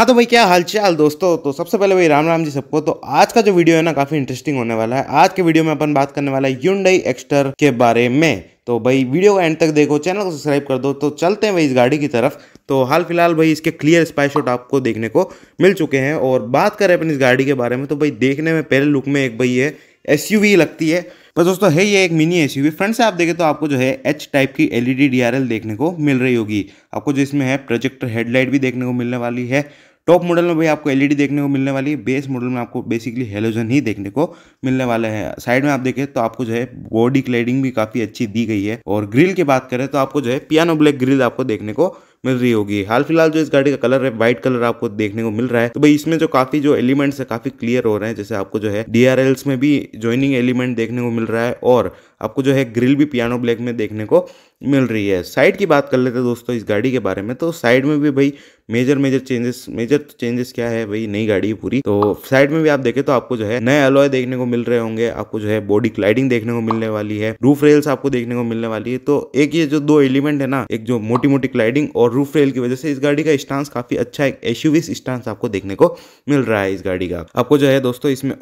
हाँ तो भाई क्या हालचाल दोस्तों तो सबसे पहले भाई राम राम जी सबको तो आज का जो वीडियो है ना काफी इंटरेस्टिंग होने वाला है आज के वीडियो में अपन बात करने वाला है यूंडई एक्स्टर के बारे में तो भाई वीडियो का एंड तक देखो चैनल को सब्सक्राइब कर दो तो चलते हैं भाई इस गाड़ी की तरफ तो हाल फिलहाल भाई इसके क्लियर स्पाई शॉट आपको देखने को मिल चुके हैं और बात करें अपन इस गाड़ी के बारे में तो भाई देखने में पहले लुक में एक भाई है एस लगती है पर दोस्तों है ये एक मिनी एस फ्रंट से आप देखें तो आपको जो है एच टाइप की एलईडी डीआरएल e देखने को मिल रही होगी आपको जो इसमें है प्रोजेक्टर हेडलाइट भी देखने को मिलने वाली है टॉप मॉडल में भाई आपको एलईडी देखने को मिलने वाली है बेस मॉडल में आपको बेसिकली हेलोजन ही देखने को मिलने वाला है साइड में आप देखें तो आपको जो है बॉडी क्लेडिंग भी काफी अच्छी दी गई है और ग्रिल की बात करें तो आपको जो है पियानो ब्लैक ग्रिल आपको देखने को मिल रही होगी हाल फिलहाल जो इस गाड़ी का कलर है व्हाइट कलर आपको देखने को मिल रहा है तो भाई इसमें जो काफी जो एलिमेंट्स है काफी क्लियर हो रहे हैं जैसे आपको जो है डीआरएल्स में भी ज्वाइनिंग एलिमेंट देखने को मिल रहा है और आपको जो है ग्रिल भी पियानो ब्लैक में देखने को मिल रही है साइड की बात कर लेते हैं दोस्तों इस गाड़ी के बारे में तो साइड में भी भाई major major changes major changes क्या है भाई नई गाड़ी है पूरी तो साइड में भी आप देखें तो आपको जो है नए अलॉय देखने को मिल रहे होंगे आपको जो है बॉडी क्लाइडिंग देखने को मिलने वाली है रूफ रेल्स आपको देखने को मिलने वाली है तो एक ये जो दो एलिमेंट है ना एक जो मोटी मोटी क्लाइडिंग और रूफ रेल की वजह से इस गाड़ी का स्टांस काफी अच्छा एक एसयूवी स्टांस आपको देखने को मिल रहा है इस गाड़ी का आपको जो है दोस्तों इसमें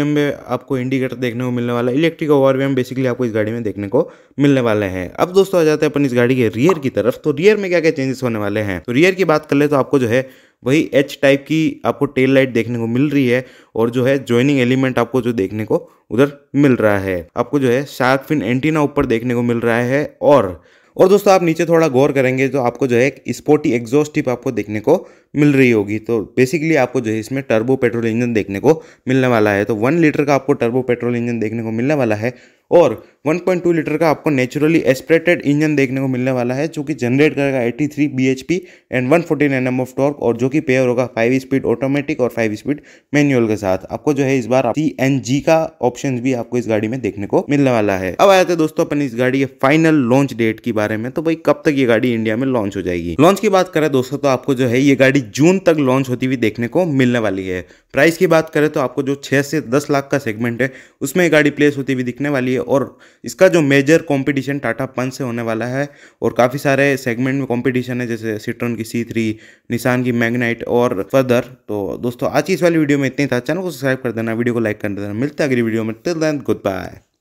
एम में आपको इंडिकेटर देखने को मिलने वाला है इलेक्ट्रिक ओआरवीएम बेसिकली आपको इस गाड़ी में देखने को मिलने वाले हैं अब दोस्तों आ जाते हैं अपन इस गाड़ी के रियर की तरफ तो रियर में क्या क्या चेंजेस होने वाले हैं तो रियर की बात कर ले तो तो आपको जो है वही एच टाइप की आपको टेल लाइट देखने को मिल रही है और जो है ज्वाइनिंग एलिमेंट आपको जो देखने को उधर मिल रहा है आपको जो है शार्क फिन एंटीना ऊपर देखने को मिल रहा है और और दोस्तों आप नीचे थोड़ा गौर करेंगे तो आपको जो है एक स्पोर्टी एग्जॉस्ट टिप आपको देखने को मिल रही होगी तो बेसिकली आपको जो है इसमें टर्बो पेट्रोल इंजन देखने को मिलने वाला है तो वन लीटर का आपको टर्बो पेट्रोल इंजन देखने को मिलने वाला है और 1.2 लीटर का आपको नेचुरली एस्परेटेड इंजन देखने को मिलने वाला है जो कि जनरेट करेगा 83 three B H P and one forty M of torque और जो कि पेयर होगा फाइव स्पीड ऑटोमेटिक और फाइव स्पीड मैनुअल के साथ आपको जो है इस बार सी एन जी का ऑप्शन भी आपको इस गाड़ी में देखने को मिलने वाला है अब आते थे दोस्तों अपन इस गाड़ी के फाइनल लॉन्च डेट के बारे में तो भाई कब तक ये गाड़ी इंडिया में लॉन्च हो जाएगी लॉन्च की बात करें दोस्तों तो आपको जो है ये गाड़ी जून तक लॉन्च होती हुई देखने को मिलने वाली है प्राइस की बात करें तो आपको जो छः से दस लाख का सेगमेंट है उसमें ये गाड़ी प्लेस होती हुई दिखने वाली है और इसका जो मेजर कंपटीशन टाटा पंच से होने वाला है और काफ़ी सारे सेगमेंट में कंपटीशन है जैसे सिट्रन की सी थ्री निशान की मैग्नाइट और फर्दर तो दोस्तों आज की इस वाली वीडियो में इतनी था चैनल को सब्सक्राइब कर देना वीडियो को लाइक कर देना मिलते अगली वीडियो में टिल दैन गुड बाय